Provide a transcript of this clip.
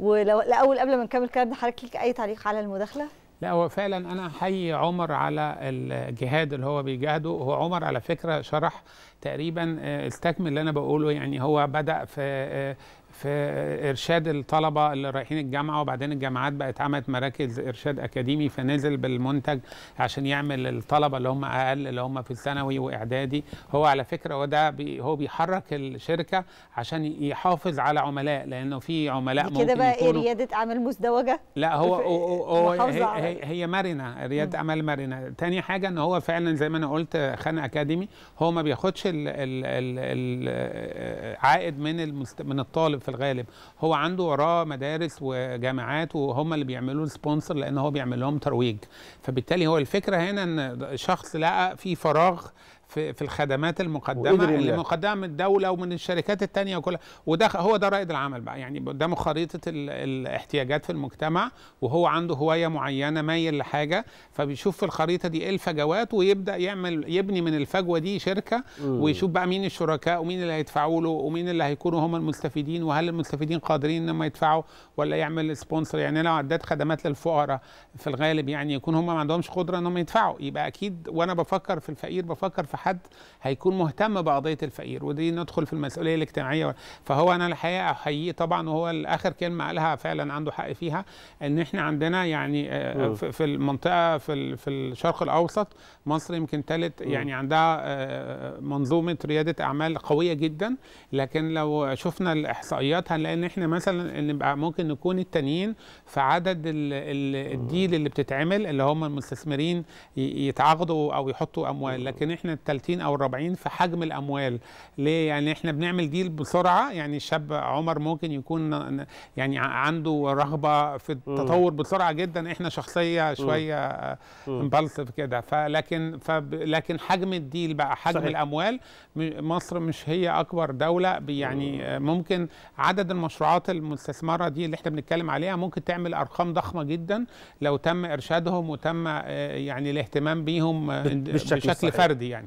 ولو الاول قبل ما نكمل كلامنا حضرتك ليك اي تعليق على المداخله؟ لا هو فعلا انا حي عمر على الجهاد اللي هو بيجاهده هو عمر على فكره شرح تقريبا استكمل آه، اللي انا بقوله يعني هو بدا في آه، في ارشاد الطلبه اللي رايحين الجامعه وبعدين الجامعات بقت عملت مراكز ارشاد اكاديمي فنزل بالمنتج عشان يعمل الطلبه اللي هم اقل اللي هم في الثانوي واعدادي هو على فكره وده بي هو بيحرك الشركه عشان يحافظ على عملاء لانه في عملاء ممكن كده بقى ايه رياده اعمال مزدوجه لا هو, هو, هو هي, هي, هي مرنه رياده اعمال مرنه تاني حاجه ان هو فعلا زي ما انا قلت خان اكاديمي هو ما بياخدش العائد من من الطالب الغالب في الغالب هو عنده وراه مدارس وجامعات وهم اللي بيعملوا سبونسر لان هو بيعمل لهم ترويج فبالتالي هو الفكره هنا ان شخص لقى في فراغ في في الخدمات المقدمه اللي مقدمه من الدوله ومن الشركات الثانيه وكلها وده هو ده رائد العمل بقى يعني قدامه خريطه الاحتياجات في المجتمع وهو عنده هوايه معينه مايل لحاجه فبيشوف في الخريطه دي ايه الفجوات ويبدا يعمل يبني من الفجوه دي شركه مم. ويشوف بقى مين الشركاء ومين اللي هيدفعوا له ومين اللي هيكونوا هم المستفيدين وهل المستفيدين قادرين انهم يدفعوا ولا يعمل سبونسر يعني لو عدات خدمات للفقراء في الغالب يعني يكون هم ما عندهمش قدره انهم يدفعوا يبقى اكيد وانا بفكر في الفقير بفكر في حد هيكون مهتم بقضيه الفقير ودي ندخل في المسؤوليه الاجتماعيه فهو انا الحقيقه احييه طبعا وهو اخر كلمه قالها فعلا عنده حق فيها ان احنا عندنا يعني آه، آه، في المنطقه في في الشرق الاوسط مصر يمكن ثالث يعني عندها آه، منظومه رياده اعمال قويه جدا لكن لو شفنا الاحصائيات هنلاقي ان احنا مثلا نبقى ممكن نكون التانيين في عدد الديل اللي بتتعمل اللي هم المستثمرين يتعاقدوا او يحطوا اموال لكن احنا 30 او 40 في حجم الاموال ليه يعني احنا بنعمل ديل بسرعه يعني الشاب عمر ممكن يكون يعني عنده رغبه في التطور بسرعه جدا احنا شخصيه شويه امبلسيف آه، كده فلكن فب لكن حجم الديل بقى حجم صحيح. الاموال مصر مش هي اكبر دوله يعني آه، ممكن عدد المشروعات المستثمره دي اللي احنا بنتكلم عليها ممكن تعمل ارقام ضخمه جدا لو تم ارشادهم وتم آه، يعني الاهتمام بيهم بشكل, بشكل صحيح. فردي يعني